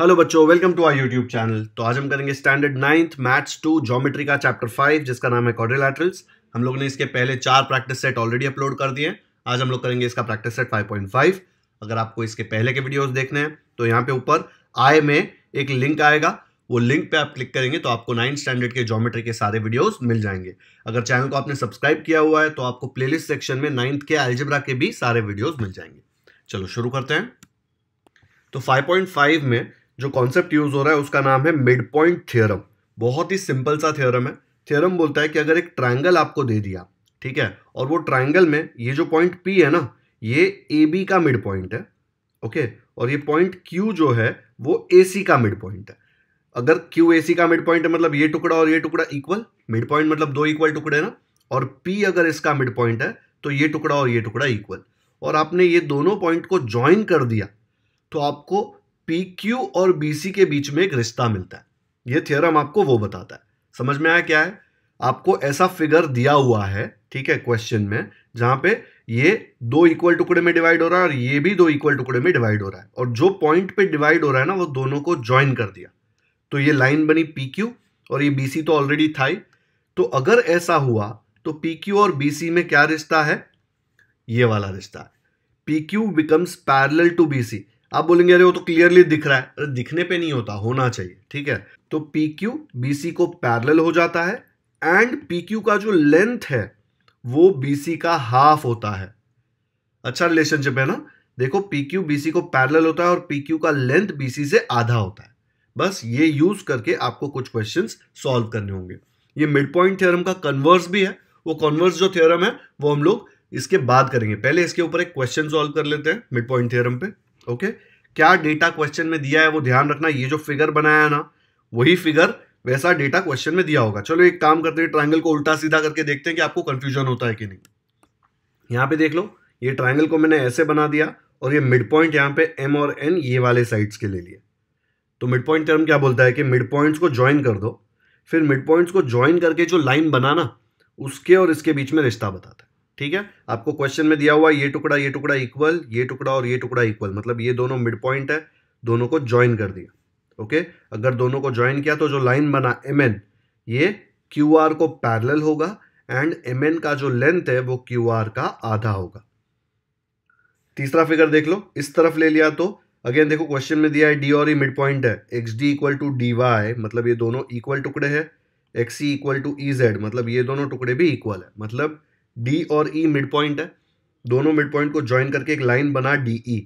hello बच्चों welcome to our YouTube channel तो आज हम करेंगे standard ninth maths two geometry का चैप्टर फाइव जिसका नाम है क्वाड्रिलैटरल्स हम लोग ने इसके पहले चार प्रैक्टिस सेट ऑलरेडी अपलोड कर दिए आज हम लोग करेंगे इसका प्रैक्टिस सेट 5.5 अगर आपको इसके पहले के वीडियोज देखने हैं तो यहाँ पे ऊपर आय में एक लिंक आएगा वो लिंक पे आप क्लिक करेंगे तो आपको नाइन्थ स्टैंडर्ड के जोमेट्री के सारे वीडियोस मिल जाएंगे अगर चैनल को आपने सब्सक्राइब किया हुआ है तो आपको प्लेलिस्ट सेक्शन में नाइन्थ के एल्जिब्रा के भी सारे वीडियोस मिल जाएंगे चलो शुरू करते हैं तो 5.5 में जो कॉन्सेप्ट यूज़ हो रहा है उसका नाम है मिड पॉइंट थियोरम बहुत ही सिंपल सा थियरम है थियरम बोलता है कि अगर एक ट्राइंगल आपको दे दिया ठीक है और वो ट्राइंगल में ये जो पॉइंट पी है ना ये ए बी का मिड पॉइंट है ओके और ये पॉइंट क्यू जो है वो ए सी का मिड पॉइंट है अगर क्यू ए सी का मिड पॉइंट है मतलब ये टुकड़ा और ये टुकड़ा इक्वल मिड पॉइंट मतलब दो इक्वल टुकड़े ना और पी अगर इसका मिड पॉइंट है तो ये टुकड़ा और ये टुकड़ा इक्वल और आपने ये दोनों पॉइंट को ज्वाइन कर दिया तो आपको पी क्यू और बी सी के बीच में एक रिश्ता मिलता है ये थियोरम आपको वो बताता है समझ में आया क्या है आपको ऐसा फिगर दिया हुआ है ठीक है क्वेश्चन में जहां पे ये दो इक्वल टुकड़े में डिवाइड हो रहा है और ये भी दो इक्वल टुकड़े में डिवाइड हो रहा है और जो पॉइंट पे डिवाइड हो रहा है ना वो दोनों को ज्वाइन कर दिया तो ये लाइन बनी पी क्यू और ये बी सी तो ऑलरेडी था ही तो अगर ऐसा हुआ तो पी क्यू और बी सी में क्या रिश्ता है ये वाला रिश्ता है P Q becomes parallel to B C आप बोलेंगे अरे वो तो क्लियरली दिख रहा है अरे दिखने पे नहीं होता होना चाहिए ठीक है तो पी क्यू बी सी को पैरल हो जाता है एंड पी क्यू का जो लेंथ है वो बी सी का हाफ होता है अच्छा रिलेशनशिप है ना देखो पी क्यू बी सी को पैरल होता है और पी क्यू का लेंथ बी सी से आधा होता है बस ये यूज करके आपको कुछ क्वेश्चन सॉल्व करने होंगे ये मिड पॉइंट थियरम का कन्वर्स भी है वो कन्वर्स जो थियरम है वो हम लोग इसके बाद करेंगे पहले इसके ऊपर एक क्वेश्चन सॉल्व कर लेते हैं मिड पॉइंट थियरम पे ओके क्या डेटा क्वेश्चन में दिया है वो ध्यान रखना ये जो फिगर बनाया है ना वही फिगर वैसा डेटा क्वेश्चन में दिया होगा चलो एक काम करते हैं ट्राइंगल को उल्टा सीधा करके देखते हैं कि आपको कंफ्यूजन होता है कि नहीं यहाँ पे देख लो ये ट्राइंगल को मैंने ऐसे बना दिया और ये मिड पॉइंट यहाँ पे एम और एन ये वाले साइड्स के ले लिए तो मिड पॉइंट टर्म क्या बोलता है कि मिड पॉइंट्स को ज्वाइन कर दो फिर मिड पॉइंट्स को ज्वाइन करके जो लाइन बनाना उसके और इसके बीच में रिश्ता बताता है ठीक है आपको क्वेश्चन में दिया हुआ ये टुकड़ा ये टुकड़ा इक्वल ये टुकड़ा और ये टुकड़ा इक्वल मतलब ये दोनों मिड पॉइंट है दोनों को ज्वाइन कर दिया ओके अगर दोनों को ज्वाइन किया तो जो लाइन बना एम एन ये क्यू आर को पैरल होगा एंड एम एन का जो लेंथ है वो क्यू आर का आधा होगा तीसरा फिगर देख लो इस तरफ ले लिया तो अगेन देखो क्वेश्चन में दिया है डी और ई मिड पॉइंट है X D equal to D Y मतलब ये दोनों इक्वल टुकड़े हैं X E equal to E Z मतलब ये दोनों टुकड़े भी इक्वल है मतलब डी और ई मिड पॉइंट है दोनों मिड पॉइंट को ज्वाइन करके एक लाइन बना डी ई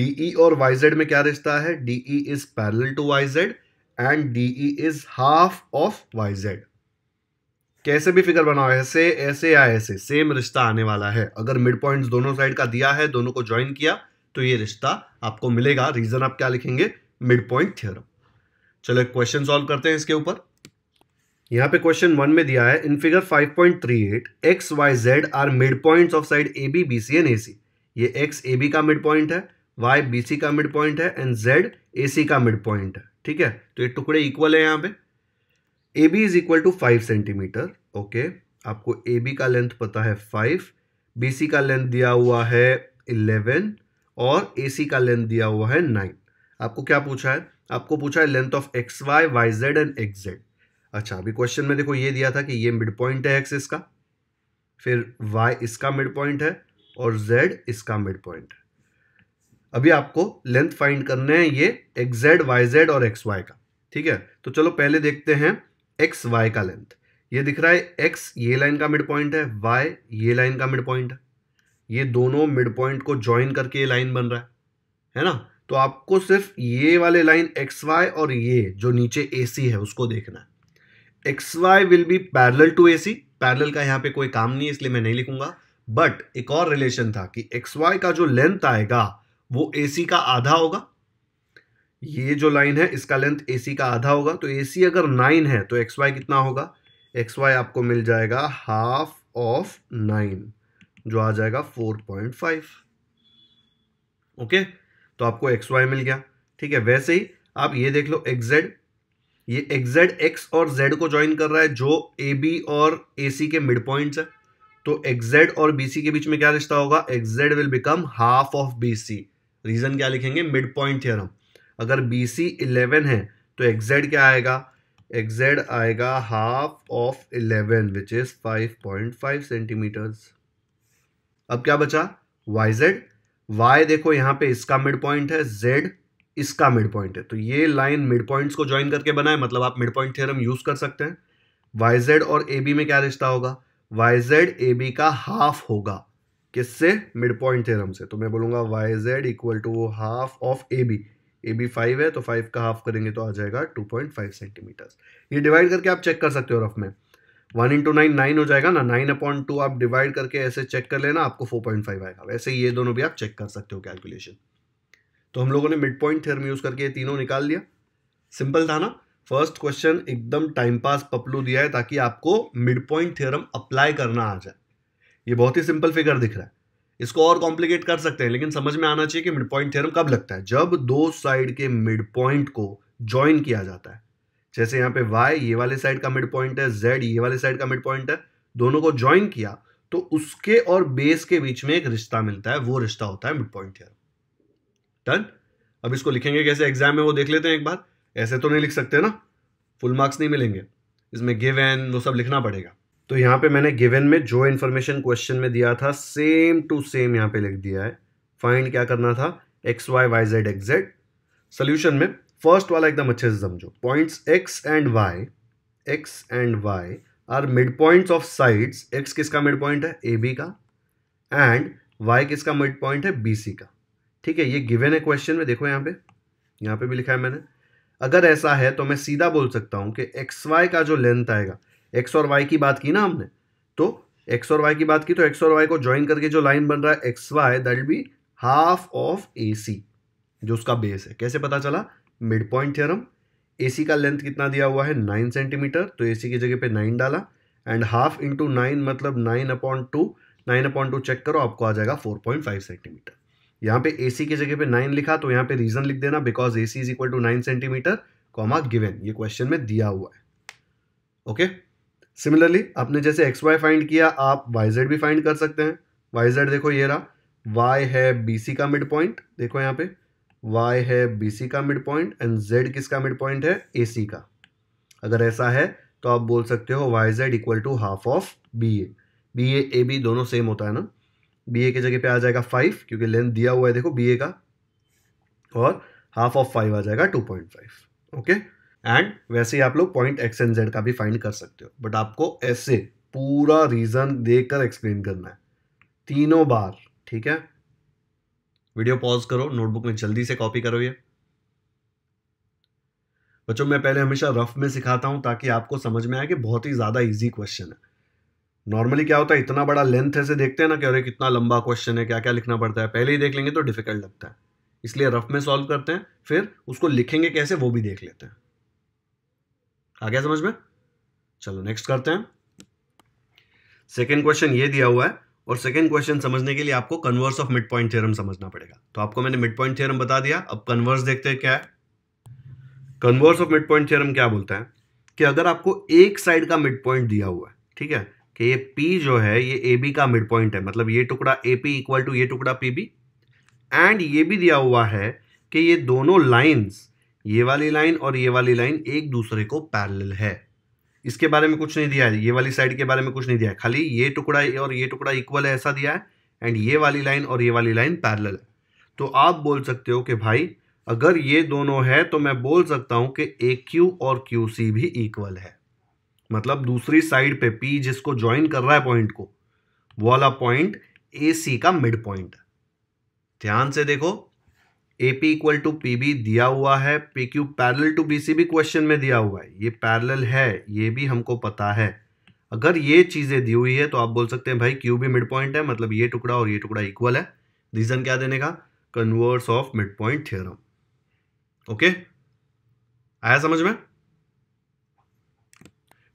डी ई और वाई जेड में क्या रिश्ता है D E is parallel to Y Z and D E is half of Y Z कैसे भी फिगर बनाओ ऐसे ऐसे या ऐसे सेम रिश्ता आने वाला है अगर मिड पॉइंट दोनों साइड का दिया है दोनों को ज्वाइन किया तो ये रिश्ता आपको मिलेगा रीजन आप क्या लिखेंगे मिड पॉइंट थियरम चलो क्वेश्चन सॉल्व करते हैं इसके ऊपर यहाँ पे क्वेश्चन वन में दिया है in figure 5.38 X Y Z are mid point of side A B B C and A C ये एक्स ए बी का मिड पॉइंट है वाई बी सी का मिड पॉइंट है एंड जेड ए सी का mid point है ठीक है तो ये टुकड़े इक्वल है यहाँ पे A B is equal to five centimetre okay आपको ए बी का लेंथ पता है फाइव बी सी का लेंथ दिया हुआ है इलेवन और ए सी का लेंथ दिया हुआ है नाइन आपको क्या पूछा है आपको पूछा है length of X Y Y Z and X Z अच्छा अभी क्वेश्चन में देखो ये दिया था कि ये मिड पॉइंट है एक्स इसका फिर वाई इसका मिड पॉइंट है और जेड इसका मिड पॉइंट है अभी आपको लेंथ फाइंड करने हैं ये एक्स जेड वाई जेड और एक्स वाई का ठीक है तो चलो पहले देखते हैं एक्स वाई का लेंथ ये दिख रहा है एक्स ये लाइन का मिड पॉइंट है वाई ये लाइन का मिड पॉइंट है ये दोनों मिड पॉइंट को ज्वाइन करके ये लाइन बन रहा है है ना तो आपको सिर्फ ये वाले लाइन एक्स वाई और ये जो नीचे ए सी है उसको देखना है X Y will be parallel to A C parallel का यहाँ पे कोई काम नहीं है इसलिए मैं नहीं लिखूंगा बट एक और रिलेशन था कि एक्स वाई का जो लेंथ आएगा वो ए सी का आधा होगा ये जो लाइन है इसका लेंथ ए सी का आधा होगा तो ए सी अगर नाइन है तो एक्स वाई कितना होगा एक्स वाई आपको मिल जाएगा हाफ ऑफ नाइन जो आ जाएगा फोर पॉइंट फाइव ओके तो आपको एक्स वाई मिल गया ठीक है वैसे ही आप ये देख लो एक्स जेड ये जेड एक्स और जेड को ज्वाइन कर रहा है जो ए बी और ए सी के मिड पॉइंट्स है तो जेड और बी सी के बीच में क्या रिश्ता होगा Z will become half of B C reason क्या लिखेंगे मिड पॉइंट थियरम अगर बी सी इलेवन है तो जेड क्या आएगा जेड आएगा half of eleven which is five point five centimetres अब क्या बचा वाई जेड वाई देखो यहां पे इसका मिड पॉइंट है जेड इसका मिड पॉइंट है तो ये लाइन मिड पॉइंट्स को ज्वाइन करके बनाए मतलब आप मिड पॉइंट थियरम यूज कर सकते हैं वाई और ए बी में क्या रिश्ता होगा वाई जेड ए बी का हाफ होगा किससे मिड पॉइंट थियरम से तो मैं बोलूंगा Y equal to half of A B A B five है तो फाइव का हाफ करेंगे तो आ जाएगा टू पॉइंट फाइव सेंटीमीटर ये डिवाइड करके आप चेक कर सकते हो रफ में वन इंटू नाइन नाइन हो जाएगा ना नाइन अपॉइंट टू आप डिवाइड करके ऐसे चेक कर लेना आपको फोर पॉइंट फाइव आएगा वैसे ये दोनों भी आप चेक कर सकते हो कैलकुलेशन तो हम लोगों ने मिड पॉइंट थ्योरम यूज़ करके ये तीनों निकाल लिया सिंपल था ना फर्स्ट क्वेश्चन एकदम टाइम पास पपलू दिया है ताकि आपको मिड पॉइंट थ्योरम अप्लाई करना आ जाए ये बहुत ही सिंपल फिगर दिख रहा है इसको और कॉम्प्लिकेट कर सकते हैं लेकिन समझ में आना चाहिए कि मिड पॉइंट थ्योरम कब लगता है जब दो साइड के मिड पॉइंट को ज्वाइन किया जाता है जैसे यहाँ पे y ये वाले साइड का मिड पॉइंट है z ये वाले साइड का मिड पॉइंट है दोनों को ज्वाइन किया तो उसके और बेस के बीच में एक रिश्ता मिलता है वो रिश्ता होता है मिड पॉइंट थ्योरम डन अब इसको लिखेंगे कैसे एग्जाम में वो देख लेते हैं एक बार ऐसे तो नहीं लिख सकते ना फुल मार्क्स नहीं मिलेंगे इसमें गिवन वो सब लिखना पड़ेगा तो यहाँ पे मैंने गिवन में जो इन्फॉर्मेशन क्वेश्चन में दिया था सेम टू सेम यहाँ पे लिख दिया है फाइंड क्या करना था X Y Y Z X Z solution में फर्स्ट वाला एकदम अच्छे से समझो points X and Y X and Y are mid points of sides X किसका मिड पॉइंट है ए बी का एंड वाई किसका मिड पॉइंट है बी सी का ठीक है ये गिवन है क्वेश्चन में देखो यहाँ पे यहाँ पे भी लिखा है मैंने अगर ऐसा है तो मैं सीधा बोल सकता हूँ कि एक्स वाई का जो लेंथ आएगा एक्स और वाई की बात की ना हमने तो एक्स और वाई की बात की तो एक्स और वाई को ज्वाइन करके जो लाइन बन रहा है X Y that be half of A C जो उसका बेस है कैसे पता चला mid point theorem A C का लेंथ कितना दिया हुआ है नाइन सेंटीमीटर तो ए सी की जगह पर नाइन डाला एंड हाफ इंटू नाइन मतलब nine upon two nine upon two check करो आपको आ जाएगा फोर पॉइंट फाइव सेंटीमीटर यहाँ पे ए की जगह पे नाइन लिखा तो यहाँ पे रीजन लिख देना because A C is equal to nine centimetre comma given ये क्वेश्चन में दिया हुआ है ओके सिमिलरली आपने जैसे एक्स वाई फाइंड किया आप वाई जेड भी फाइंड कर सकते हैं वाई जेड देखो ये रहा वाई है बी सी का मिड पॉइंट देखो यहाँ पे वाई है बी सी का मिड पॉइंट एंड जेड किसका मिड पॉइंट है ए सी का अगर ऐसा है तो आप बोल सकते हो Y Z equal to half of B A B A A B दोनों सेम होता है ना बी ए की जगह पे आ जाएगा फाइव क्योंकि लेंथ दिया हुआ है देखो बी ए का और हाफ ऑफ फाइव आ जाएगा two point five okay and वैसे ही आप लोग पॉइंट एक्स एंड जेड का भी फाइंड कर सकते हो बट आपको ऐसे पूरा रीज़न देकर एक्सप्लेन करना है तीनों बार ठीक है वीडियो पॉज करो नोटबुक में जल्दी से कॉपी करो ये बच्चों मैं पहले हमेशा रफ में सिखाता हूं ताकि आपको समझ में आए कि बहुत ही ज़्यादा इजी क्वेश्चन है नॉर्मली क्या होता है इतना बड़ा लेंथ ऐसे देखते हैं ना कि अरे कितना लंबा क्वेश्चन है क्या क्या लिखना पड़ता है पहले ही देख लेंगे तो डिफिकल्ट लगता है इसलिए रफ में सॉल्व करते हैं फिर उसको लिखेंगे कैसे वो भी देख लेते हैं आ गया समझ में चलो नेक्स्ट करते हैं सेकेंड क्वेश्चन ये दिया हुआ है और सेकेंड क्वेश्चन समझने के लिए आपको converse of mid point theorem समझना पड़ेगा तो आपको मैंने मिड पॉइंट थियरम बता दिया अब कन्वर्स देखते हैं क्या है converse of mid point theorem क्या बोलता है कि अगर आपको एक साइड का मिड पॉइंट दिया हुआ है ठीक है कि ये P जो है ये ए बी का मिड पॉइंट है मतलब ये टुकड़ा ए पी इक्वल टू ये टुकड़ा पी बी एंड ये भी दिया हुआ है कि ये दोनों लाइन्स ये वाली लाइन और ये वाली लाइन एक दूसरे को पैरल है इसके बारे में कुछ नहीं दिया है ये वाली साइड के बारे में कुछ नहीं दिया है खाली ये टुकड़ा और ये टुकड़ा इक्वल है ऐसा दिया है एंड ये वाली लाइन और ये वाली लाइन पैरल है तो आप बोल सकते हो कि भाई अगर ये दोनों है तो मैं बोल सकता हूँ कि ए क्यू और क्यू सी भी इक्वल है मतलब दूसरी साइड पे पी जिसको ज्वाइन कर रहा है पॉइंट को वो वाला पॉइंट ए सी का मिड पॉइंट ध्यान से देखो A P equal to P B दिया हुआ है P Q parallel to B C भी क्वेश्चन में दिया हुआ है ये पैरल है ये भी हमको पता है अगर ये चीज़ें दी हुई है तो आप बोल सकते हैं भाई क्यू भी मिड पॉइंट है मतलब ये टुकड़ा और ये टुकड़ा इक्वल है रीज़न क्या देने का converse of mid point theorem okay आया समझ में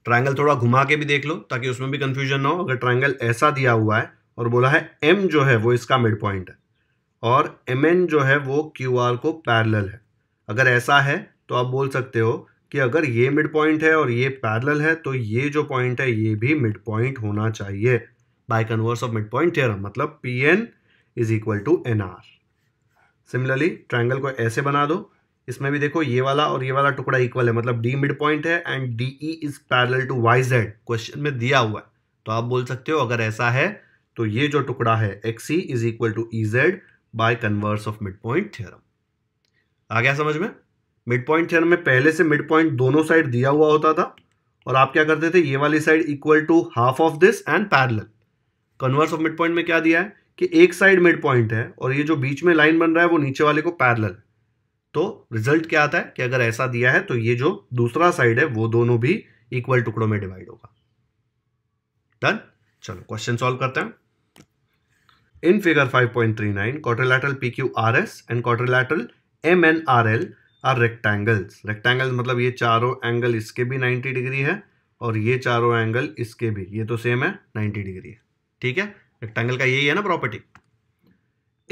ट्रायंगल थोड़ा घुमा के भी देख लो ताकि उसमें भी कंफ्यूजन ना हो अगर ट्रायंगल ऐसा दिया हुआ है और बोला है एम जो है वो इसका मिड पॉइंट है और एम एन जो है वो क्यू आर को पैरल है अगर ऐसा है तो आप बोल सकते हो कि अगर ये मिड पॉइंट है और ये पैरल है तो ये जो पॉइंट है ये भी मिड पॉइंट होना चाहिए by converse of mid point मतलब P N is equal to N R similarly triangle को ऐसे बना दो इसमें भी देखो ये वाला और ये वाला टुकड़ा इक्वल है मतलब डी मिड पॉइंट है and D E is parallel to Y Z question में दिया हुआ है तो आप बोल सकते हो अगर ऐसा है तो ये जो टुकड़ा है X E is equal to E Z by converse of mid point theorem आ गया समझ में मिड पॉइंट थियरम में पहले से मिड पॉइंट दोनों साइड दिया हुआ होता था और आप क्या करते थे ये वाली side equal to half of this and parallel converse of mid point में क्या दिया है कि एक साइड मिड पॉइंट है और ये जो बीच में लाइन बन रहा है वो नीचे वाले को पैरल है तो रिजल्ट क्या आता है कि अगर ऐसा दिया है तो ये जो दूसरा साइड है वो दोनों भी इक्वल टुकड़ों में डिवाइड होगा डन चलो क्वेश्चन सॉल्व करते हैं in figure 5.39 R S and M N R L rectangles rectangle मतलब ये चारों एंगल इसके भी 90 डिग्री है और ये चारों एंगल इसके भी ये तो सेम है 90 डिग्री है ठीक है रेक्टेंगल का यही है ना property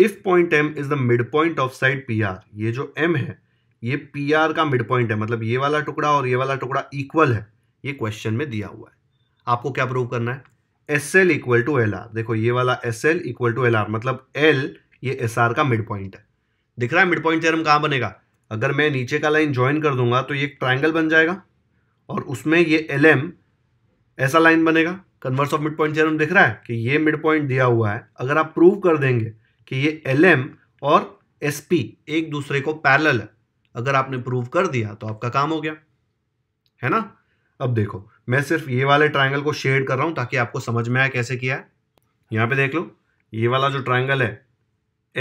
if point M is the mid point of side P R ये जो एम है ये पी आर का मिड पॉइंट है मतलब ये वाला टुकड़ा और ये वाला टुकड़ा इक्वल है ये क्वेश्चन में दिया हुआ है आपको क्या प्रूव करना है S L equal to L R देखो ये वाला S L equal to L R मतलब एल ये एस आर का मिड पॉइंट है दिख रहा है मिड पॉइंट थ्योरम कहाँ बनेगा अगर मैं नीचे का लाइन ज्वाइन कर दूंगा तो ये एक ट्राइंगल बन जाएगा और उसमें ये एल एम ऐसा लाइन बनेगा converse of mid point theorem दिख रहा है कि ये मिड पॉइंट दिया हुआ है अगर आप प्रूव कर देंगे कि ये एल और एस एक दूसरे को पैरल है अगर आपने प्रूव कर दिया तो आपका काम हो गया है ना अब देखो मैं सिर्फ ये वाले ट्रायंगल को शेड कर रहा हूं ताकि आपको समझ में आए कैसे किया है यहां पे देख लो ये वाला जो ट्रायंगल है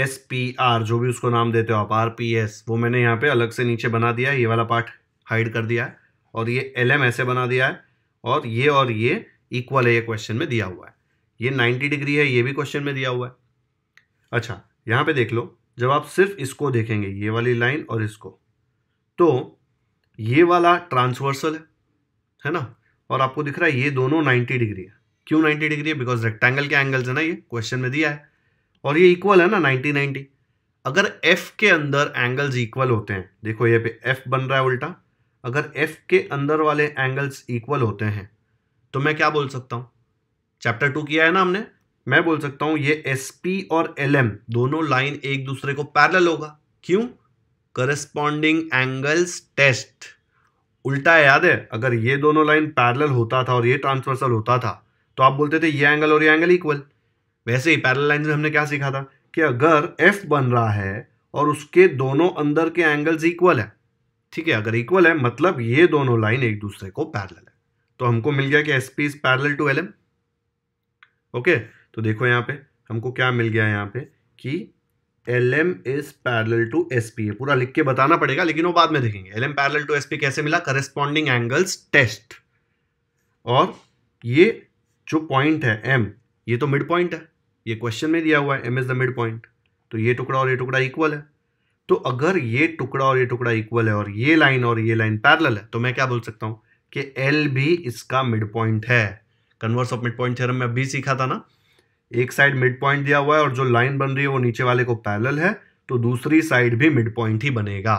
एस पी आर जो भी उसको नाम देते हो आप आर पी एस वो मैंने यहाँ पे अलग से नीचे बना दिया है ये वाला पार्ट हाइड कर दिया है और ये एल एम ऐसे बना दिया है और ये और ये इक्वल है ये क्वेश्चन में दिया हुआ है ये 90 डिग्री है ये भी क्वेश्चन में दिया हुआ है अच्छा यहाँ पे देख लो जब आप सिर्फ इसको देखेंगे ये वाली लाइन और इसको तो ये वाला ट्रांसवर्सल है है ना और आपको दिख रहा है ये दोनों 90 डिग्री है क्यों 90 डिग्री है बिकॉज रेक्टेंगल के एंगल्स है ना ये क्वेश्चन में दिया है और ये इक्वल है ना 90 90 अगर एफ के अंदर एंगल्स इक्वल होते हैं देखो ये पे एफ बन रहा है उल्टा अगर एफ के अंदर वाले एंगल्स इक्वल होते हैं तो मैं क्या बोल सकता हूँ चैप्टर टू किया है ना हमने मैं बोल सकता हूं ये एस और एल दोनों लाइन एक दूसरे को पैरल होगा क्यों करस्पॉन्डिंग एंगल्स टेस्ट उल्टा है याद है अगर ये दोनों लाइन पैरल होता था और ये ट्रांसवर्सल होता था तो आप बोलते थे ये एंगल और ये एंगल इक्वल वैसे ही पैरल लाइन में हमने क्या सीखा था कि अगर एफ बन रहा है और उसके दोनों अंदर के एंगल्स इक्वल है ठीक है अगर इक्वल है मतलब ये दोनों लाइन एक दूसरे को पैरल है तो हमको मिल गया कि S P is parallel to L M okay तो देखो यहाँ पे हमको क्या मिल गया यहाँ पे कि L M is parallel to S P पूरा लिख के बताना पड़ेगा लेकिन वो बाद में देखेंगे L M parallel to S P कैसे मिला करेस्पॉन्डिंग एंगल्स टेस्ट और ये जो पॉइंट है एम ये तो मिड पॉइंट है ये क्वेश्चन में दिया हुआ है M is the mid point तो ये टुकड़ा और ये टुकड़ा इक्वल है तो अगर ये टुकड़ा और ये टुकड़ा इक्वल है और ये लाइन और ये लाइन पैरल है तो मैं क्या बोल सकता हूँ कि एल भी इसका मिड पॉइंट है converse of mid point theorem में अभी सीखा था ना एक साइड मिड पॉइंट दिया हुआ है और जो लाइन बन रही है वो नीचे वाले को पैरल है तो दूसरी साइड भी मिड पॉइंट ही बनेगा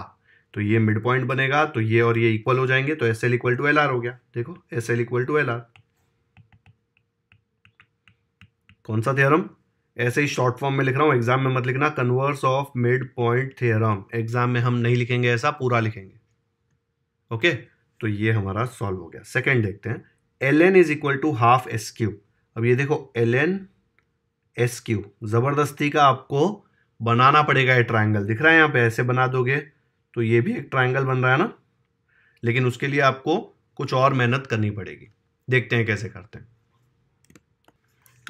तो ये मिड पॉइंट बनेगा तो ये और ये इक्वल हो जाएंगे तो S L equal to L R हो गया देखो S L equal to L R कौन सा थ्योरम ऐसे ही शॉर्ट फॉर्म में लिख रहा हूं एग्जाम में मत लिखना converse of mid point theorem exam में हम नहीं लिखेंगे ऐसा पूरा लिखेंगे ओके तो ये हमारा सॉल्व हो गया सेकेंड देखते हैं L N is equal to half S Q अब ये देखो एल एन एस क्यू ज़बरदस्ती का आपको बनाना पड़ेगा ये ट्राइंगल दिख रहा है यहाँ पे ऐसे बना दोगे तो ये भी एक ट्राइंगल बन रहा है ना लेकिन उसके लिए आपको कुछ और मेहनत करनी पड़ेगी देखते हैं कैसे करते हैं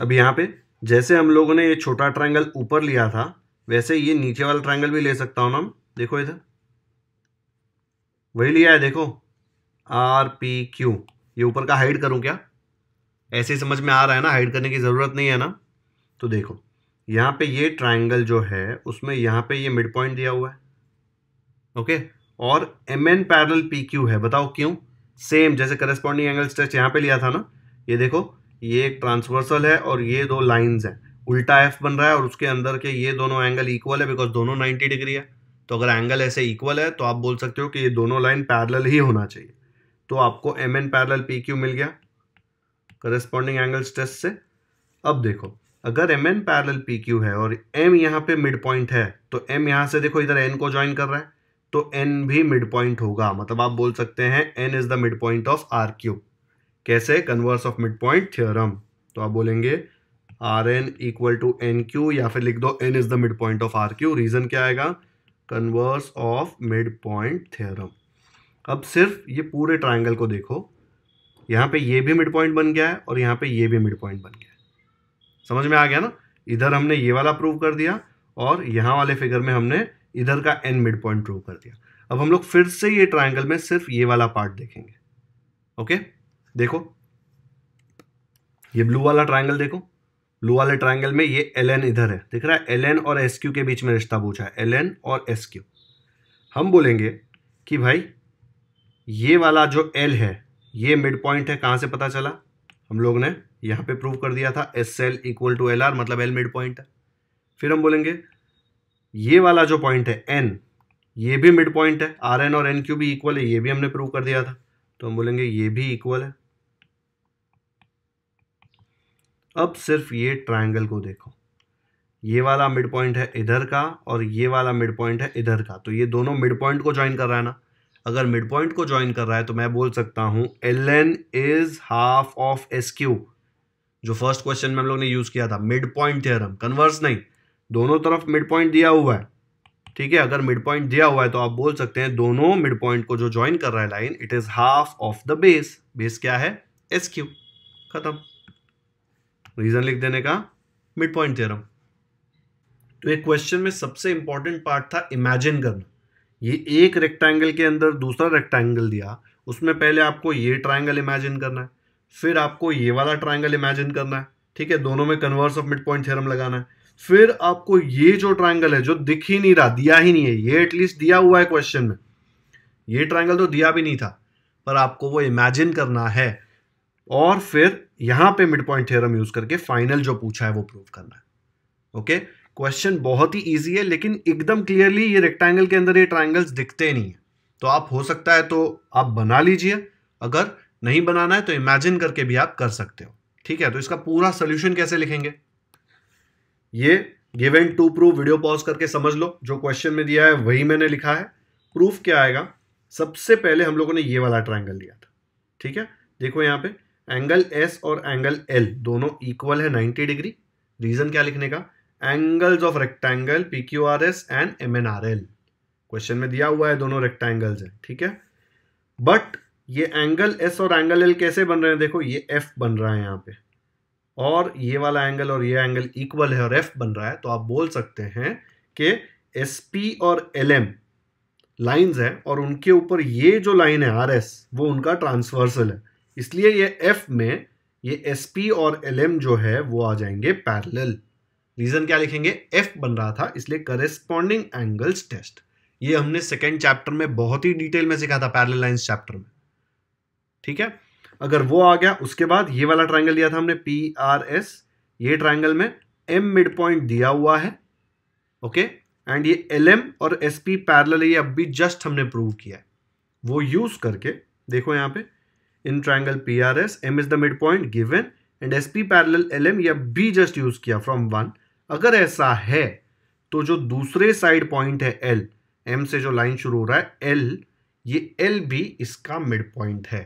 अब यहाँ पे जैसे हम लोगों ने ये छोटा ट्राइंगल ऊपर लिया था वैसे ये नीचे वाला ट्राइंगल भी ले सकता हूँ ना देखो इधर वही लिया है देखो आर पी क्यू ये ऊपर का हाइड करूँ क्या ऐसे ही समझ में आ रहा है ना हाइड करने की ज़रूरत नहीं है ना तो देखो यहाँ पे ये ट्राइंगल जो है उसमें यहाँ पे ये मिड पॉइंट दिया हुआ है ओके और M N parallel P Q है बताओ क्यों सेम जैसे करस्पॉन्डिंग एंगल स्ट्रेच यहाँ पे लिया था ना ये देखो ये एक ट्रांसवर्सल है और ये दो लाइंस हैं उल्टा एफ बन रहा है और उसके अंदर के ये दोनों एंगल इक्वल है बिकॉज दोनों नाइन्टी डिग्री है तो अगर एंगल ऐसे इक्वल है तो आप बोल सकते हो कि ये दोनों लाइन पैरल ही होना चाहिए तो आपको M N parallel P Q मिल गया करस्पॉन्डिंग एंगल स्ट्रेस से अब देखो अगर M N parallel P Q है और एम यहाँ पे मिड पॉइंट है तो एम यहाँ से देखो इधर एन को ज्वाइन कर रहा है तो एन भी मिड पॉइंट होगा मतलब आप बोल सकते हैं N is the mid point of R Q कैसे converse of mid point theorem तो आप बोलेंगे R N equal to N Q या फिर लिख दो N is the mid point of R Q reason क्या आएगा converse of mid point theorem अब सिर्फ ये पूरे ट्राइंगल को देखो यहाँ पे ये भी मिड पॉइंट बन गया है और यहाँ पे ये भी मिड पॉइंट बन गया समझ में आ गया ना इधर हमने ये वाला प्रूव कर दिया और यहाँ वाले फिगर में हमने इधर का एन मिड पॉइंट प्रूव कर दिया अब हम लोग फिर से ये ट्राइंगल में सिर्फ ये वाला पार्ट देखेंगे ओके देखो ये ब्लू वाला ट्राइंगल देखो ब्लू वाले ट्राइंगल में ये एल एन इधर है दिख रहा है एल एन और एस क्यू के बीच में रिश्ता पूछा है एल एन और एस क्यू हम बोलेंगे कि भाई ये वाला जो एल है ये मिड पॉइंट है कहाँ से पता चला हम लोग ने यहाँ पे प्रूव कर दिया था S L equal to L R मतलब एल मिड पॉइंट फिर हम बोलेंगे ये वाला जो पॉइंट है एन ये भी मिड पॉइंट है आर एन और एन क्यू भी इक्वल है ये भी हमने प्रूव कर दिया था तो हम बोलेंगे ये भी इक्वल है अब सिर्फ ये ट्राइंगल को देखो ये वाला मिड पॉइंट है इधर का और ये वाला मिड पॉइंट है इधर का तो ये दोनों मिड पॉइंट को ज्वाइन कर रहा है ना अगर मिड पॉइंट को ज्वाइन कर रहा है तो मैं बोल सकता हूं L N is half of S Q जो फर्स्ट क्वेश्चन में हम लोग ने यूज़ किया था मिड पॉइंट थ्योरम कन्वर्स नहीं दोनों तरफ मिड पॉइंट दिया हुआ है ठीक है अगर मिड पॉइंट दिया हुआ है तो आप बोल सकते हैं दोनों मिड पॉइंट को जो ज्वाइन कर रहा है line it is half of the base base क्या है एस क्यू खत्म रीजन लिख देने का मिड पॉइंट थ्योरम तो एक क्वेश्चन में सबसे इंपॉर्टेंट पार्ट था इमेजिन करना ये एक रेक्टेंगल के अंदर दूसरा रेक्टेंगल दिया उसमें पहले आपको ये ट्राइंगल इमेजिन करना है फिर आपको ये वाला ट्राइंगल इमेजिन करना है ठीक है दोनों में converse of mid point theorem लगाना है फिर आपको ये जो ट्राइंगल है जो दिख ही नहीं रहा दिया ही नहीं है ये एटलीस्ट दिया हुआ है क्वेश्चन में ये ट्राइंगल तो दिया भी नहीं था पर आपको वो इमेजिन करना है और फिर यहाँ पे मिड पॉइंट थ्योरम यूज करके फाइनल जो पूछा है वो प्रूव करना है ओके क्वेश्चन बहुत ही ईजी है लेकिन एकदम क्लियरली ये रेक्टेंगल के अंदर ये ट्राइंगल्स दिखते नहीं है तो आप हो सकता है तो आप बना लीजिए अगर नहीं बनाना है तो इमेजिन करके भी आप कर सकते हो ठीक है तो इसका पूरा सोल्यूशन कैसे लिखेंगे ये given to proof video pause करके समझ लो जो क्वेश्चन में दिया है वही मैंने लिखा है प्रूफ क्या आएगा सबसे पहले हम लोगों ने ये वाला ट्राइंगल लिया था ठीक है देखो यहां पे एंगल एस और एंगल एल दोनों इक्वल है 90 डिग्री रीजन क्या लिखने का angles of rectangle P Q R S and M N R L question में दिया हुआ है दोनों रेक्टेंगल्स है ठीक है बट ये एंगल एस और एंगल एल कैसे बन रहे हैं देखो ये एफ बन रहा है यहाँ पे और ये वाला एंगल और ये एंगल इक्वल है और एफ बन रहा है तो आप बोल सकते हैं कि एस पी और एल एम लाइन्स है और उनके ऊपर ये जो लाइन है आर एस वो उनका ट्रांसवर्सल है इसलिए ये एफ में ये एस पी और एल एम जो है वो आ जाएंगे पैरेलल रीजन क्या लिखेंगे एफ बन रहा था इसलिए करेस्पॉन्डिंग एंगल्स टेस्ट ये हमने सेकेंड चैप्टर में बहुत ही डिटेल में सिखा था पैरेलल लाइंस चैप्टर में ठीक है अगर वो आ गया उसके बाद ये वाला ट्राइंगल लिया था हमने पी आर एस ये ट्राइंगल में एम मिड पॉइंट दिया हुआ है ओके एंड ये एल एम और एस पी पैरल ये अब भी जस्ट हमने प्रूव किया है वो यूज करके देखो यहाँ पे in triangle P R S M is the mid point given and S P parallel L M ये भी जस्ट यूज किया फ्रॉम वन अगर ऐसा है तो जो दूसरे साइड पॉइंट है एल एम से जो लाइन शुरू हो रहा है एल ये एल भी इसका मिड पॉइंट है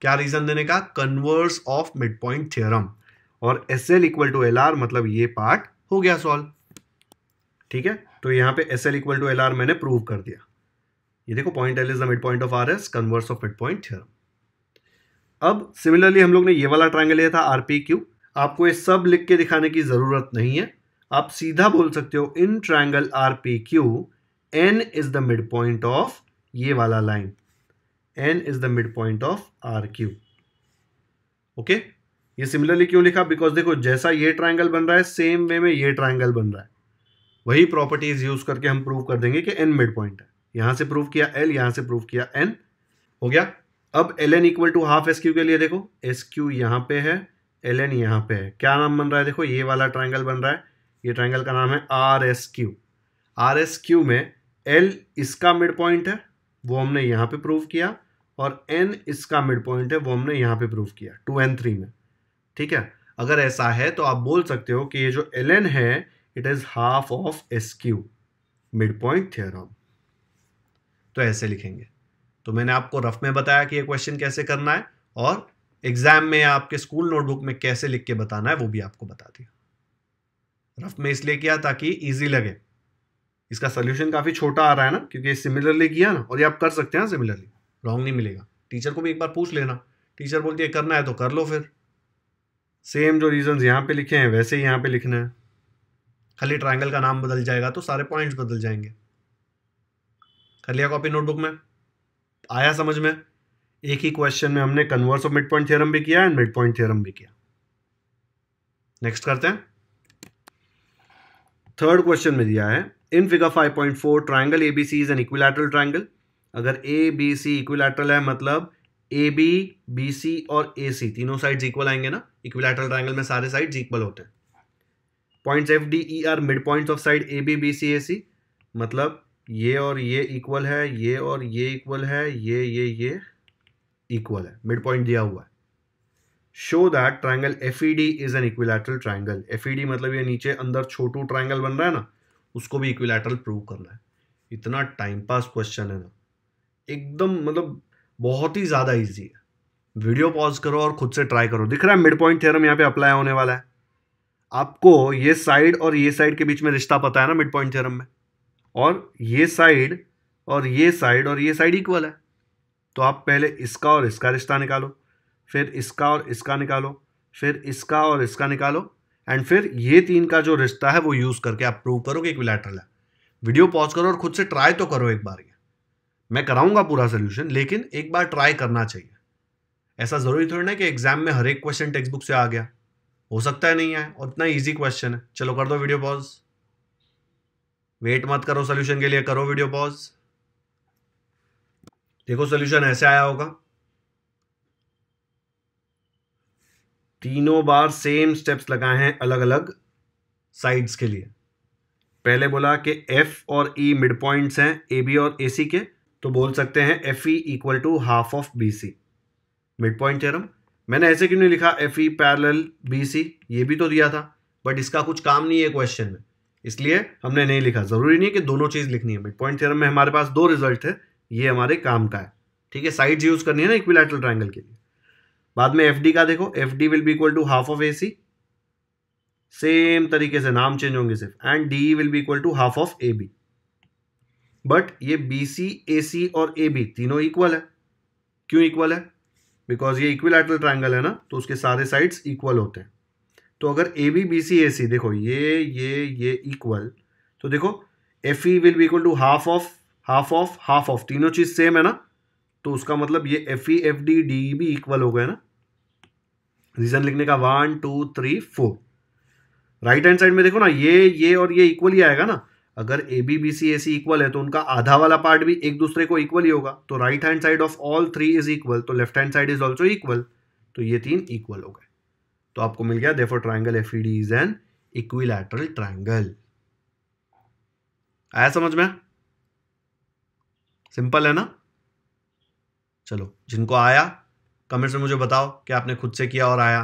क्या रीजन देने का converse of mid point theorem और S L equal to L R मतलब ये पार्ट हो गया सॉल्व ठीक है तो यहां पे S L equal to L R मैंने प्रूव कर दिया ये देखो point L is the mid point of R S converse of mid point theorem अब सिमिलरली हम लोग ने ये वाला ट्राइंगल लिया था आर पी क्यू आपको ये सब लिख के दिखाने की ज़रूरत नहीं है आप सीधा बोल सकते हो in triangle R P Q N is the mid point of ये वाला line N is the mid point of R Q okay ये सिमिलरली क्यों लिखा बिकॉज देखो जैसा ये ट्राइंगल बन रहा है सेम वे में ये ट्राइंगल बन रहा है वही प्रॉपर्टीज यूज करके हम प्रूव कर देंगे कि एन मिड पॉइंट है यहां से प्रूव किया एल यहां से प्रूव किया एन हो गया अब L N equal to half S Q के लिए देखो एस क्यू यहां पे है एल एन यहां पे है क्या नाम बन रहा है देखो ये वाला ट्राइंगल बन रहा है ये ट्राइंगल का नाम है R S Q R S Q में एल इसका मिड पॉइंट है वो हमने यहाँ पे प्रूव किया और एन इसका मिड पॉइंट है वो हमने यहाँ पे प्रूव किया टू एन थ्री में ठीक है अगर ऐसा है तो आप बोल सकते हो कि ये जो एल एन है it is half of S Q mid point theorem तो ऐसे लिखेंगे तो मैंने आपको रफ में बताया कि ये क्वेश्चन कैसे करना है और एग्जाम में आपके स्कूल नोटबुक में कैसे लिख के बताना है वो भी आपको बता दिया रफ में इसलिए किया ताकि ईजी लगे इसका सोल्यूशन काफ़ी छोटा आ रहा है ना क्योंकि सिमिलरली किया ना और ये आप कर सकते हैं सिमिलरली रॉन्ग नहीं मिलेगा टीचर को भी एक बार पूछ लेना टीचर बोलती है करना है तो कर लो फिर सेम जो रीजन यहाँ पे लिखे हैं वैसे ही यहाँ पे लिखना है खाली ट्राइंगल का नाम बदल जाएगा तो सारे पॉइंट्स बदल जाएंगे कर लिया कॉपी नोटबुक में आया समझ में एक ही क्वेश्चन में हमने converse of mid point theorem भी किया एंड मिड पॉइंट थ्योरम भी किया नेक्स्ट करते हैं थर्ड क्वेश्चन में दिया है in figure 5.4 triangle A B C is an equilateral triangle अगर ए बी सी इक्विलैटरल है मतलब ए बी बी सी और ए सी तीनों साइड्स इक्वल आएंगे ना इक्विलैटरल ट्रायंगल में सारे साइड्स इक्वल होते हैं points F D E are mid points of side A B B C A C मतलब ये और ये इक्वल है ये और ये इक्वल है ये ये ये इक्वल है मिड पॉइंट दिया हुआ है show that triangle F E D is an equilateral triangle F E D मतलब ये नीचे अंदर छोटू ट्राइंगल बन रहा है ना उसको भी इक्विलेटरल प्रूव करना है इतना टाइम पास क्वेश्चन है ना एकदम मतलब बहुत ही ज़्यादा ईजी है वीडियो पॉज करो और खुद से ट्राई करो दिख रहा है मिड पॉइंट थ्योरम यहाँ पे अप्लाई होने वाला है आपको ये साइड और ये साइड के बीच में रिश्ता पता है ना मिड पॉइंट थ्योरम में और ये साइड और ये साइड और ये साइड इक्वल है तो आप पहले इसका और इसका रिश्ता निकालो फिर इसका और इसका निकालो फिर इसका और इसका निकालो एंड फिर ये तीन का जो रिश्ता है वो यूज़ करके आप प्रूव करो कि विलेटरल है वीडियो पॉज करो और खुद से ट्राई तो करो एक बार ये मैं कराऊंगा पूरा सोल्यूशन लेकिन एक बार ट्राई करना चाहिए ऐसा ज़रूरी थोड़ी ना कि एग्जाम में हर एक क्वेश्चन टेक्स्ट बुक से आ गया हो सकता है नहीं है और इतना ईजी क्वेश्चन है चलो कर दो वीडियो पॉज वेट मत करो सोल्यूशन के लिए करो वीडियो पॉज देखो सोल्यूशन ऐसे आया होगा तीनों बार सेम स्टेप्स लगाए हैं अलग अलग साइड्स के लिए पहले बोला कि एफ और ई मिड पॉइंट्स हैं ए बी और ए सी के तो बोल सकते हैं F E equal to half of B C mid point theorem मैंने ऐसे क्यों नहीं लिखा F E parallel B C ये भी तो दिया था बट इसका कुछ काम नहीं है क्वेश्चन में इसलिए हमने नहीं लिखा ज़रूरी नहीं है कि दोनों चीज़ लिखनी है मिड पॉइंट थ्योरम में हमारे पास दो रिजल्ट है ये हमारे काम का है ठीक है साइड्स यूज़ करनी है ना इक्विलैटरल ट्रायंगल के लिए बाद में एफ का देखो F D will be equal to half of A C same तरीके से नाम चेंज होंगे सिर्फ and D will be equal to half of A B but ये बी सी ए सी और ए बी तीनों इक्वल है क्यों इक्वल है बिकॉज ये इक्वल एटल ट्राइंगल है ना तो उसके सारे साइड्स इक्वल होते हैं तो अगर A B B C A सी देखो ये ये ये इक्वल तो देखो F E will be equal to half of half of half of तीनों चीज़ सेम है ना तो उसका मतलब ये F E F D D भी इक्वल हो गया ना रीजन लिखने का one two three four right hand side में देखो ना ये ये और ये इक्वल ही आएगा ना अगर A B B C A C equal है तो उनका आधा वाला पार्ट भी एक दूसरे को इक्वल ही होगा तो right hand side of all three is equal तो left hand side is also equal तो ये तीन इक्वल हो गए तो आपको मिल गया देफो triangle F E D is an equilateral triangle आया समझ में सिंपल है ना चलो जिनको आया कमेंट्स में मुझे बताओ कि आपने खुद से किया और आया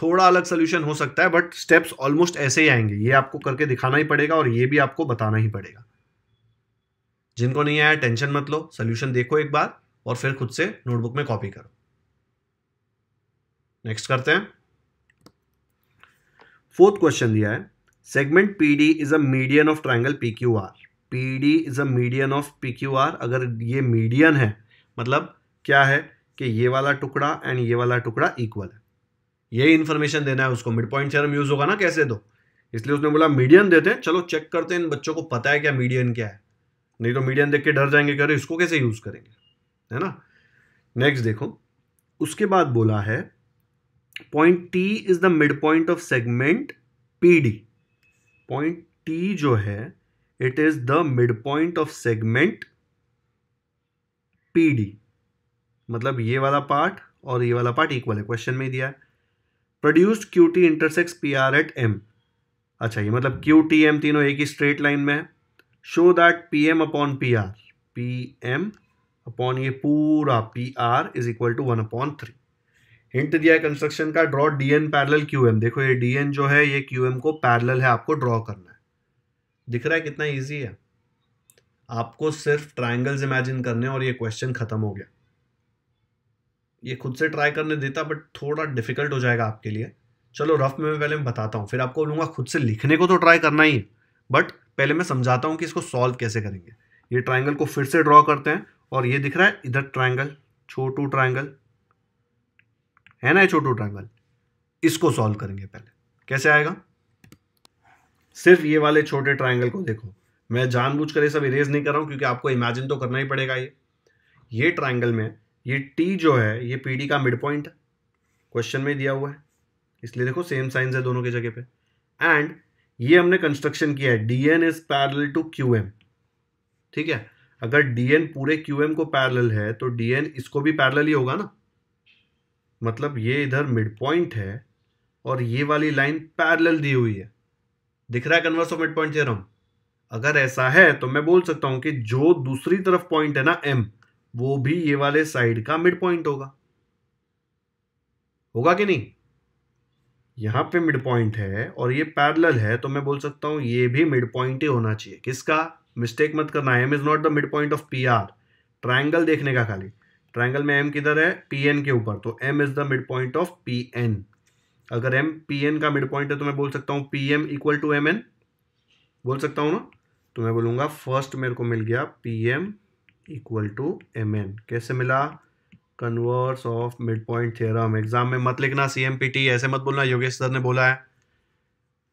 थोड़ा अलग सोल्यूशन हो सकता है बट स्टेप्स ऑलमोस्ट ऐसे ही आएंगे ये आपको करके दिखाना ही पड़ेगा और ये भी आपको बताना ही पड़ेगा जिनको नहीं आया टेंशन मत लो सोल्यूशन देखो एक बार और फिर खुद से नोटबुक में कॉपी करो नेक्स्ट करते हैं फोर्थ क्वेश्चन दिया है segment P D is a median of triangle P Q R P D is a median of P Q R अगर ये मीडियन है मतलब क्या है कि ये वाला टुकड़ा एंड ये वाला टुकड़ा इक्वल है यही इन्फॉर्मेशन देना है उसको मिड पॉइंट थ्योरम यूज होगा ना कैसे दो इसलिए उसने बोला मीडियन देते हैं चलो चेक करते हैं इन बच्चों को पता है क्या मीडियन क्या है नहीं तो मीडियन देख के डर जाएंगे रहे इसको कैसे यूज करेंगे है ना नेक्स्ट देखो उसके बाद बोला है point T is the mid point of segment P D point T जो है it is the mid point of segment P D मतलब ये वाला पार्ट और ये वाला पार्ट इक्वल है क्वेश्चन में दिया है produced Q T intersects P R at M अच्छा ये मतलब क्यू टी एम तीनों एक ही स्ट्रेट लाइन में है show that P M upon P R P M upon ये पूरा P R is equal to one upon three hint दिया है कंस्ट्रक्शन का draw D N parallel Q M देखो ये डी एन जो है ये क्यू एम को पैरल है आपको ड्रॉ करना है दिख रहा है कितना ईजी है आपको सिर्फ ट्राइंगल्स इमेजिन करने और ये क्वेश्चन खत्म हो गया ये खुद से ट्राई करने देता बट थोड़ा डिफिकल्ट हो जाएगा आपके लिए चलो रफ में मैं पहले मैं बताता हूँ फिर आपको बोलूँगा खुद से लिखने को तो ट्राई करना ही है बट पहले मैं समझाता हूँ कि इसको सॉल्व कैसे करेंगे ये ट्राइंगल को फिर से ड्रॉ करते हैं और ये दिख रहा है इधर ट्राइंगल छोटू ट्राइंगल है ना ये छोटू ट्राइंगल इसको सॉल्व करेंगे पहले कैसे आएगा सिर्फ ये वाले छोटे ट्राइंगल को देखो मैं जानबूझकर ये सब इरेज नहीं कर रहा हूँ क्योंकि आपको इमेजिन तो करना ही पड़ेगा ये ये ट्राइंगल में ये टी जो है ये पी डी का मिड पॉइंट क्वेश्चन में दिया हुआ है इसलिए देखो सेम साइंस है दोनों की जगह पे एंड ये हमने कंस्ट्रक्शन किया है D N is parallel to Q M ठीक है अगर डी एन पूरे क्यू एम को पैरल है तो डी एन इसको भी पैरल ही होगा ना मतलब ये इधर मिड पॉइंट है और ये वाली लाइन पैरल दी हुई है दिख रहा है converse of mid point theorem अगर ऐसा है तो मैं बोल सकता हूं कि जो दूसरी तरफ पॉइंट है ना एम वो भी ये वाले साइड का मिड पॉइंट होगा होगा कि नहीं यहां पे मिड पॉइंट है और ये पैरेलल है तो मैं बोल सकता हूं ये भी मिड पॉइंट ही होना चाहिए किसका मिस्टेक मत करना M is not the mid point of P R triangle देखने का खाली ट्राइंगल में एम किधर है पी एन के ऊपर तो M is the mid point of P N अगर एम पी एन का मिड पॉइंट है तो मैं बोल सकता हूं P M equal to M N बोल सकता हूं ना तो मैं बोलूंगा फर्स्ट मेरे को मिल गया P M equal to M N कैसे मिला converse of mid point theorem exam में मत लिखना सी एम पी टी ऐसे मत बोलना योगेश सर ने बोला है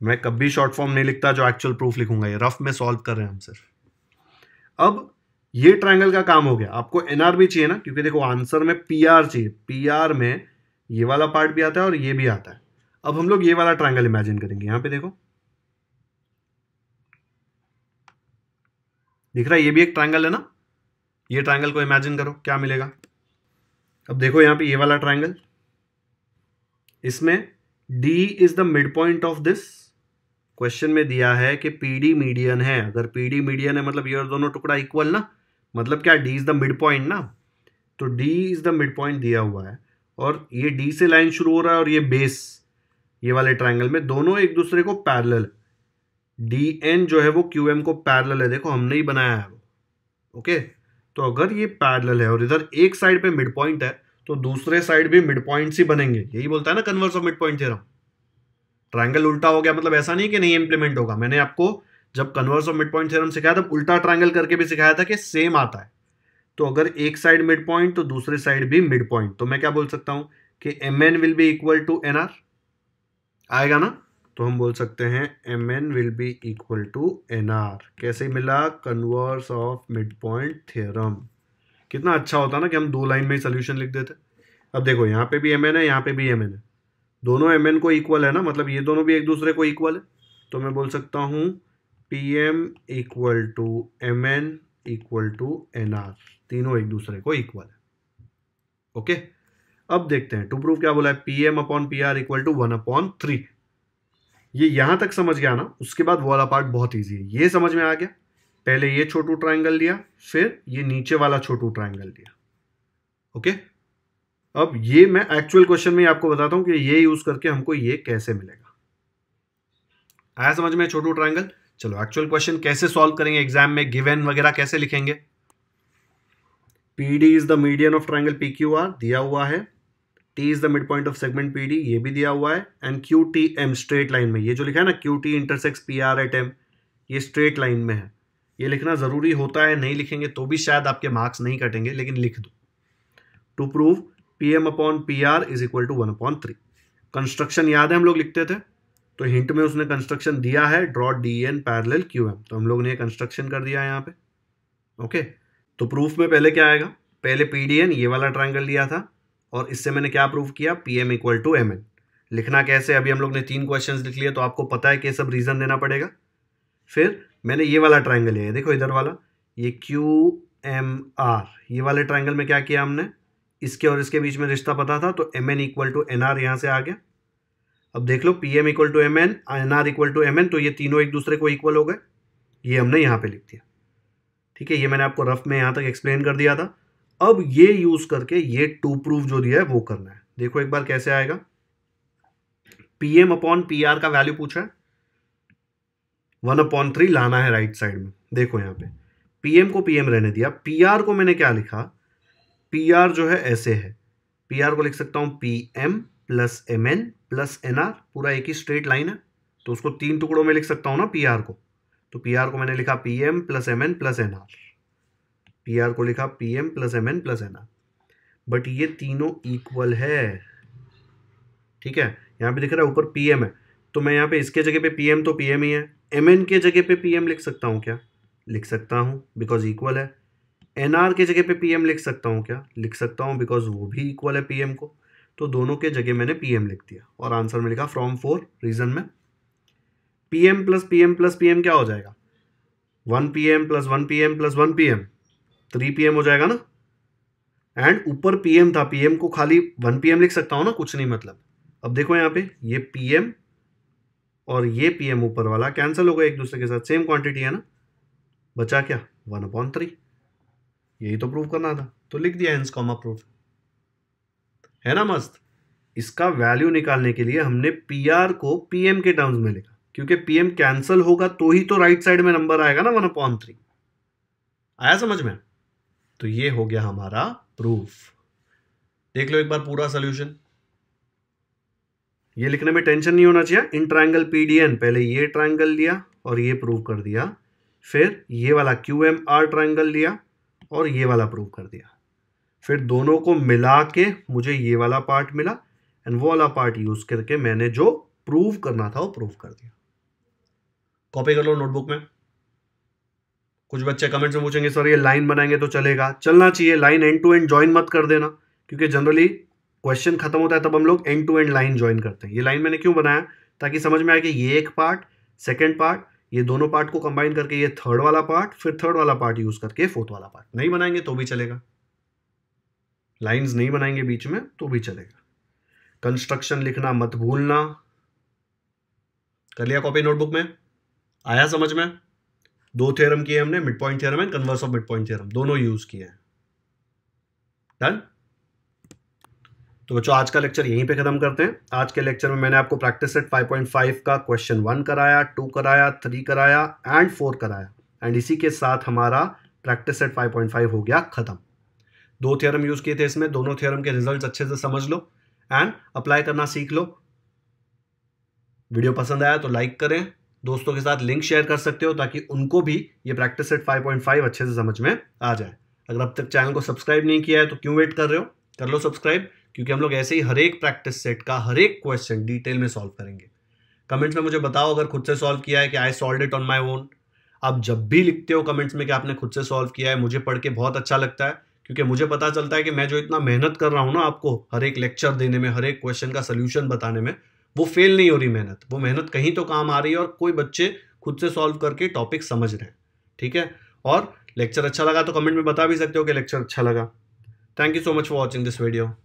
मैं कभी शॉर्ट फॉर्म नहीं लिखता जो एक्चुअल प्रूफ लिखूंगा ये रफ में सॉल्व कर रहे हैं हम सिर्फ अब ये ट्रायंगल का काम हो गया आपको एनआर भी चाहिए ना क्योंकि देखो आंसर में पी आर चाहिए पी आर में ये वाला पार्ट भी आता है और ये भी आता है अब हम लोग ये वाला ट्रायंगल इमेजिन करेंगे यहां पे देखो दिख रहा है ये भी एक ट्रायंगल है ना ये ट्राइंगल को इमेजिन करो क्या मिलेगा अब देखो यहां पे ये वाला ट्राइंगल इसमें D is the mid point of this question में दिया है कि PD मीडियन है अगर PD मीडियन है मतलब ये और दोनों टुकड़ा इक्वल ना मतलब क्या D is the mid point ना तो D is the mid point दिया हुआ है और ये D से लाइन शुरू हो रहा है और ये बेस ये वाले ट्राइंगल में दोनों एक दूसरे को पैरल डी एन जो है वो क्यू एम को पैरल है देखो हमने ही बनाया है वो ओके तो अगर ये पैरल है और इधर एक साइड पे मिड पॉइंट है तो दूसरे साइड भी मिड पॉइंट्स ही बनेंगे यही बोलता है ना converse of mid point theorem triangle उल्टा हो गया मतलब ऐसा नहीं कि नहीं इंप्लीमेंट होगा मैंने आपको जब converse of mid point theorem सिखाया तब उल्टा ट्राइंगल करके भी सिखाया था कि सेम आता है तो अगर एक साइड मिड पॉइंट तो दूसरे साइड भी मिड पॉइंट तो मैं क्या बोल सकता हूं कि M N will be equal to N R आएगा ना तो हम बोल सकते हैं M N will be equal to N R कैसे मिला converse of mid point theorem कितना अच्छा होता ना कि हम दो लाइन में ही सोल्यूशन लिख देते अब देखो यहाँ पे भी एम एन है यहाँ पे भी एम एन है दोनों एम एन को इक्वल है ना मतलब ये दोनों भी एक दूसरे को इक्वल है तो मैं बोल सकता हूँ P M equal to M N equal to N R तीनों एक दूसरे को इक्वल है ओके अब देखते हैं टू प्रूफ क्या बोला है P M upon P R equal to one upon three ये यहां तक समझ गया ना उसके बाद वो वाला पार्ट बहुत ईजी है ये समझ में आ गया पहले ये छोटू ट्राइंगल लिया फिर ये नीचे वाला छोटू ट्राइंगल लिया ओके अब ये मैं एक्चुअल क्वेश्चन में आपको बताता हूं कि ये यूज़ करके हमको ये कैसे मिलेगा आया समझ में छोटू ट्राइंगल चलो एक्चुअल क्वेश्चन कैसे सॉल्व करेंगे एग्जाम में गिवेन वगैरह कैसे लिखेंगे P D is the median of triangle P Q R दिया हुआ है T is the mid point of segment P D ये भी दिया हुआ है and Q T M straight line में ये जो लिखा है ना Q T intersects P R at M ये स्ट्रेट लाइन में है ये लिखना ज़रूरी होता है नहीं लिखेंगे तो भी शायद आपके मार्क्स नहीं कटेंगे लेकिन लिख दो to prove P M upon P R is equal to one upon three construction याद है हम लोग लिखते थे तो हिंट में उसने कंस्ट्रक्शन दिया है draw D N parallel Q M तो हम लोग ने कंस्ट्रक्शन कर दिया है यहाँ पे ओके तो प्रूफ में पहले क्या आएगा पहले पी डी एन ये वाला ट्राइंगल लिया था और इससे मैंने क्या प्रूव किया P M equal to M N लिखना कैसे अभी हम लोग ने तीन क्वेश्चंस लिख लिए तो आपको पता है कि सब रीज़न देना पड़ेगा फिर मैंने ये वाला ट्राइंगल लिया है देखो इधर वाला ये क्यू एम आर ये वाले ट्राइंगल में क्या किया हमने इसके और इसके बीच में रिश्ता पता था तो M N equal to N R यहाँ से आ गया अब देख लो P M equal to M N N R equal to M N तो ये तीनों एक दूसरे को इक्वल हो गए ये हमने यहाँ पे लिख दिया ठीक है ये मैंने आपको रफ में यहाँ तक एक्सप्लेन कर दिया था अब ये यूज करके ये टू प्रूफ जो दिया है वो करना है देखो एक बार कैसे आएगा पीएम अपॉन पीआर का वैल्यू पूछा है वन अपॉन थ्री लाना है राइट साइड में देखो यहां पे पीएम को पीएम रहने दिया पीआर को मैंने क्या लिखा पीआर जो है ऐसे है पीआर को लिख सकता P PM plus M N plus N R पूरा एक ही स्ट्रेट लाइन है तो उसको तीन टुकड़ों में लिख सकता हूं ना पीआर को तो पीआर को मैंने लिखा PM plus M N plus N R P को लिखा P M plus M N plus N R but ये तीनों इक्वल है ठीक है यहाँ पे दिख रहा है ऊपर पी एम है तो मैं यहाँ पे इसके जगह पे पी तो पी एम ही है एम एन के जगह पे पी एम लिख सकता हूँ क्या लिख सकता हूँ बिकॉज इक्वल है एन के जगह पे पी एम लिख सकता हूँ क्या लिख सकता हूँ बिकॉज वो भी इक्वल है पी को तो दोनों के जगह मैंने पी एम लिख दिया और आंसर में लिखा फ्रॉम फोर रीजन में P M plus P M plus P M क्या हो जाएगा one P M plus one P M plus one P M three P हो जाएगा ना एंड ऊपर पीएम था पीएम को खाली वन पीएम लिख सकता हूँ ना कुछ नहीं मतलब अब देखो यहाँ पे ये पीएम और ये पीएम ऊपर वाला कैंसिल हो गया एक दूसरे के साथ सेम क्वांटिटी है ना बचा क्या वन अपॉन थ्री यही तो प्रूव करना था तो लिख दिया एंस कॉमा प्रूफ है ना मस्त इसका वैल्यू निकालने के लिए हमने पी आर को पी के टर्म्स में लिखा क्योंकि पी एम कैंसिल होगा तो ही तो राइट साइड में नंबर आएगा ना वन अपॉन थ्री आया समझ में तो ये हो गया हमारा प्रूफ देख लो एक बार पूरा सोल्यूशन ये लिखने में टेंशन नहीं होना चाहिए इन ट्राइंगल पीडीएन पहले ये ट्राइंगल लिया और ये प्रूव कर दिया फिर ये वाला क्यू एम आर ट्राइंगल लिया और ये वाला प्रूव कर दिया फिर दोनों को मिला के मुझे ये वाला पार्ट मिला एंड वो वाला पार्ट यूज़ करके मैंने जो प्रूव करना था वो प्रूव कर दिया कॉपी कर लो नोटबुक में कुछ बच्चे कमेंट्स में पूछेंगे सर ये लाइन बनाएंगे तो चलेगा चलना चाहिए line end to end join मत कर देना क्योंकि जनरली क्वेश्चन खत्म होता है तब हम लोग end to end line join करते हैं ये लाइन मैंने क्यों बनाया ताकि समझ में आए कि ये एक पार्ट सेकेंड पार्ट ये दोनों पार्ट को कंबाइन करके ये थर्ड वाला पार्ट फिर थर्ड वाला पार्ट यूज करके फोर्थ वाला पार्ट नहीं बनाएंगे तो भी चलेगा लाइन्स नहीं बनाएंगे बीच में तो भी चलेगा कंस्ट्रक्शन लिखना मत भूलना कर लिया कॉपी नोटबुक में आया समझ में दो थ्योरम किए हमने mid point theorem and converse of mid point theorem दोनों यूज किए हैं डन तो बच्चों आज का लेक्चर यहीं पे खत्म करते हैं आज के लेक्चर में मैंने आपको प्रैक्टिस सेट 5.5 का क्वेश्चन वन कराया टू कराया थ्री कराया एंड फोर कराया एंड इसी के साथ हमारा प्रैक्टिस सेट 5.5 हो गया खत्म दो थ्योरम यूज किए थे इसमें दोनों थ्योरम के रिजल्ट्स अच्छे से समझ लो एंड अप्लाई करना सीख लो वीडियो पसंद आया तो लाइक करें दोस्तों के साथ लिंक शेयर कर सकते हो ताकि उनको भी ये प्रैक्टिस सेट 5.5 अच्छे से समझ में आ जाए अगर अब तक चैनल को सब्सक्राइब नहीं किया है तो क्यों वेट कर रहे हो कर लो सब्सक्राइब क्योंकि हम लोग ऐसे ही हर एक प्रैक्टिस सेट का हर एक क्वेश्चन डिटेल में सॉल्व करेंगे कमेंट्स में मुझे बताओ अगर खुद से सॉल्व किया है कि I solve it on my own आप जब भी लिखते हो कमेंट्स में कि आपने खुद से सॉल्व किया है मुझे पढ़ के बहुत अच्छा लगता है क्योंकि मुझे पता चलता है कि मैं जो इतना मेहनत कर रहा हूँ ना आपको हर एक लेक्चर देने में हर एक क्वेश्चन का सोल्यूशन बताने में वो फेल नहीं हो रही मेहनत वो मेहनत कहीं तो काम आ रही है और कोई बच्चे खुद से सॉल्व करके टॉपिक समझ रहे हैं ठीक है और लेक्चर अच्छा लगा तो कमेंट में बता भी सकते हो कि लेक्चर अच्छा लगा thank you so much for watching this video